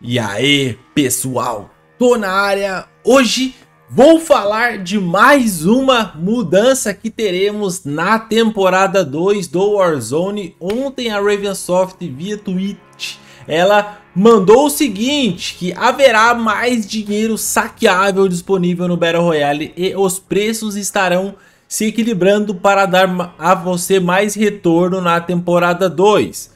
E aí, pessoal, tô na área. Hoje vou falar de mais uma mudança que teremos na temporada 2 do Warzone. Ontem a Ravensoft via tweet, ela mandou o seguinte, que haverá mais dinheiro saqueável disponível no Battle Royale e os preços estarão se equilibrando para dar a você mais retorno na temporada 2.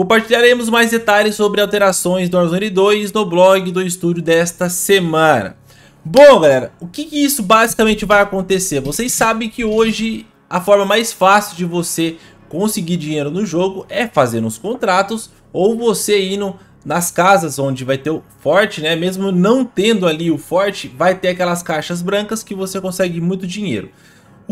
Compartilharemos mais detalhes sobre alterações do Warzone 2 no blog do estúdio desta semana. Bom, galera, o que, que isso basicamente vai acontecer? Vocês sabem que hoje a forma mais fácil de você conseguir dinheiro no jogo é fazendo os contratos ou você indo nas casas onde vai ter o forte, né? Mesmo não tendo ali o forte, vai ter aquelas caixas brancas que você consegue muito dinheiro.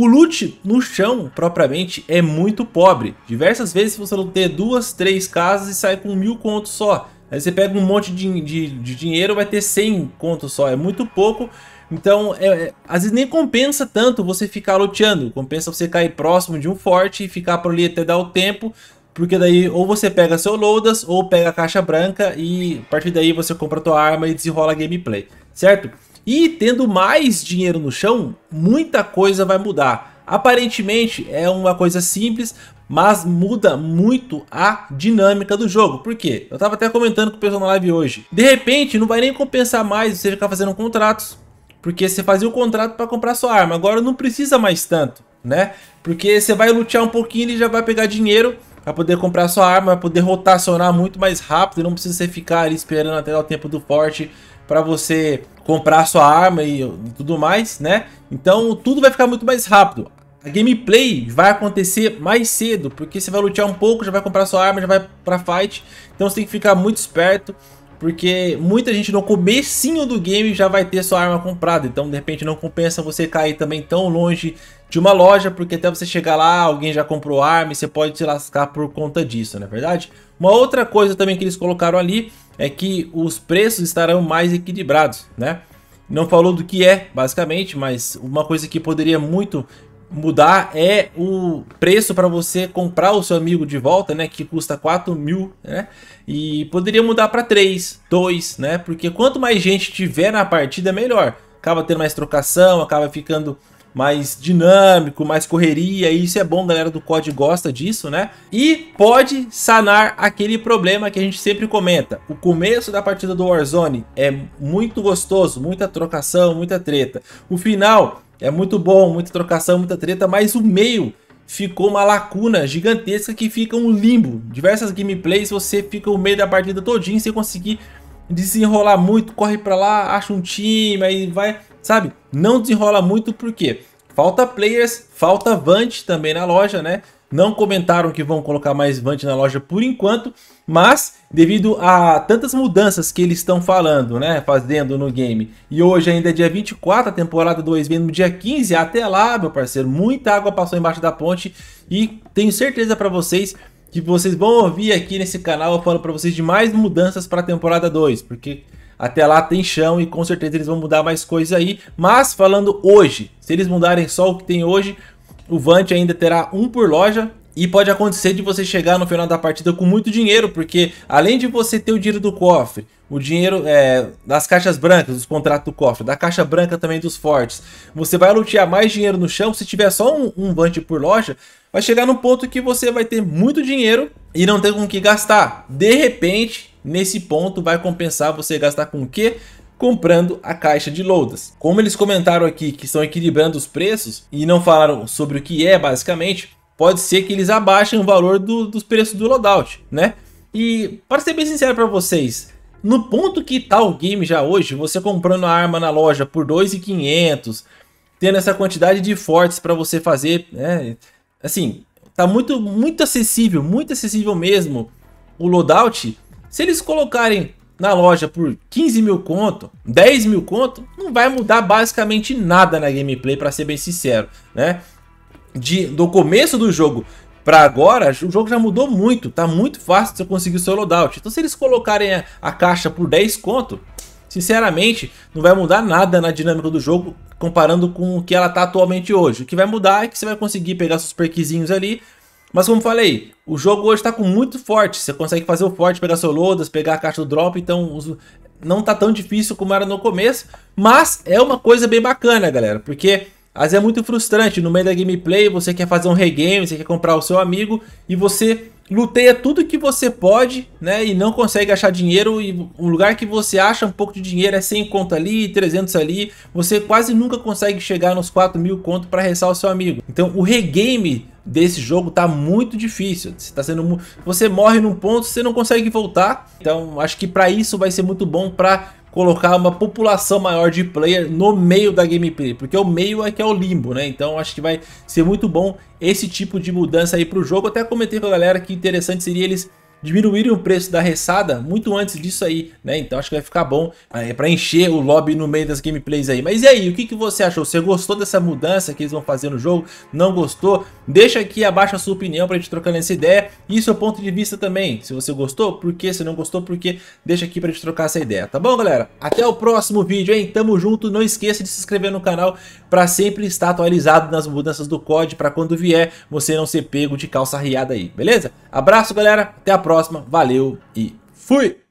O loot no chão, propriamente, é muito pobre. Diversas vezes você não ter duas, três casas e sai com mil contos só. Aí você pega um monte de, de, de dinheiro, vai ter 100 contos só. É muito pouco. Então, é, é, às vezes nem compensa tanto você ficar luteando. Compensa você cair próximo de um forte e ficar por ali até dar o tempo. Porque daí ou você pega seu Lodas ou pega a caixa branca e a partir daí você compra a tua arma e desenrola a gameplay, certo? E tendo mais dinheiro no chão, muita coisa vai mudar. Aparentemente é uma coisa simples, mas muda muito a dinâmica do jogo. Por quê? Eu tava até comentando com o pessoal na live hoje. De repente, não vai nem compensar mais você ficar fazendo contratos. Porque você fazia o contrato para comprar sua arma. Agora não precisa mais tanto, né? Porque você vai lutear um pouquinho e já vai pegar dinheiro vai poder comprar sua arma, vai poder rotacionar muito mais rápido, e não precisa você ficar ali esperando até o tempo do forte para você comprar sua arma e, e tudo mais, né? Então tudo vai ficar muito mais rápido. A gameplay vai acontecer mais cedo, porque você vai lutear um pouco, já vai comprar sua arma, já vai pra fight. Então você tem que ficar muito esperto, porque muita gente no comecinho do game já vai ter sua arma comprada. Então de repente não compensa você cair também tão longe de uma loja, porque até você chegar lá, alguém já comprou arma e você pode se lascar por conta disso, não é verdade? Uma outra coisa também que eles colocaram ali é que os preços estarão mais equilibrados, né? Não falou do que é, basicamente, mas uma coisa que poderia muito mudar é o preço para você comprar o seu amigo de volta, né? Que custa 4 mil, né? E poderia mudar para 3, 2, né? Porque quanto mais gente tiver na partida, melhor. Acaba tendo mais trocação, acaba ficando mais dinâmico, mais correria, e isso é bom, galera do COD gosta disso, né? E pode sanar aquele problema que a gente sempre comenta. O começo da partida do Warzone é muito gostoso, muita trocação, muita treta. O final é muito bom, muita trocação, muita treta, mas o meio ficou uma lacuna gigantesca que fica um limbo. Diversas gameplays você fica o meio da partida todinho sem conseguir desenrolar muito, corre para lá, acha um time, aí vai sabe? Não desenrola muito porque falta players, falta Vant também na loja, né? Não comentaram que vão colocar mais Vant na loja por enquanto, mas devido a tantas mudanças que eles estão falando, né, fazendo no game. E hoje ainda é dia 24, a temporada 2 vem no dia 15, até lá, meu parceiro, muita água passou embaixo da ponte e tenho certeza para vocês que vocês vão ouvir aqui nesse canal eu falo para vocês de mais mudanças para a temporada 2, porque até lá tem chão e com certeza eles vão mudar mais coisas aí. Mas falando hoje, se eles mudarem só o que tem hoje, o Vant ainda terá um por loja. E pode acontecer de você chegar no final da partida com muito dinheiro, porque além de você ter o dinheiro do cofre, o dinheiro é, das caixas brancas, dos contratos do cofre, da caixa branca também dos fortes, você vai lutear mais dinheiro no chão. Se tiver só um, um Vant por loja, vai chegar num ponto que você vai ter muito dinheiro e não ter com o que gastar. De repente, Nesse ponto vai compensar você gastar com o quê? comprando a caixa de loadas. Como eles comentaram aqui que estão equilibrando os preços e não falaram sobre o que é basicamente, pode ser que eles abaixem o valor do, dos preços do loadout, né? E para ser bem sincero para vocês, no ponto que está o game já hoje, você comprando a arma na loja por 2.500, tendo essa quantidade de fortes para você fazer, né? Assim, tá muito muito acessível, muito acessível mesmo o loadout se eles colocarem na loja por 15 mil conto, 10 mil conto, não vai mudar basicamente nada na gameplay, para ser bem sincero, né? De, do começo do jogo para agora, o jogo já mudou muito, tá muito fácil você conseguir o seu loadout. Então se eles colocarem a, a caixa por 10 conto, sinceramente, não vai mudar nada na dinâmica do jogo comparando com o que ela tá atualmente hoje. O que vai mudar é que você vai conseguir pegar seus perquisinhos ali, mas como falei, o jogo hoje está com muito forte. Você consegue fazer o forte, pegar seu lodas, pegar a caixa do drop, então não tá tão difícil como era no começo. Mas é uma coisa bem bacana, galera, porque às vezes é muito frustrante. No meio da gameplay, você quer fazer um regame, você quer comprar o seu amigo e você luteia tudo que você pode, né? E não consegue achar dinheiro. E o lugar que você acha um pouco de dinheiro é 100 conto ali, 300 ali. Você quase nunca consegue chegar nos 4 mil conto para ressar o seu amigo. Então o regame desse jogo tá muito difícil. Você, tá sendo, você morre num ponto, você não consegue voltar. Então acho que para isso vai ser muito bom para colocar uma população maior de player no meio da gameplay, porque o meio é que é o limbo, né? Então acho que vai ser muito bom esse tipo de mudança aí para o jogo. Até comentei com a galera que interessante seria eles diminuírem o preço da ressada muito antes disso aí, né? Então acho que vai ficar bom é, para encher o lobby no meio das gameplays aí. Mas e aí, o que, que você achou? Você gostou dessa mudança que eles vão fazer no jogo? Não gostou? Deixa aqui abaixo a sua opinião pra gente trocar essa ideia e seu ponto de vista também. Se você gostou, por quê? Se não gostou, por quê? Deixa aqui pra gente trocar essa ideia, tá bom, galera? Até o próximo vídeo, hein? Tamo junto, não esqueça de se inscrever no canal pra sempre estar atualizado nas mudanças do COD, pra quando vier você não ser pego de calça riada aí, beleza? Abraço, galera, até a próxima! próxima. Valeu e fui!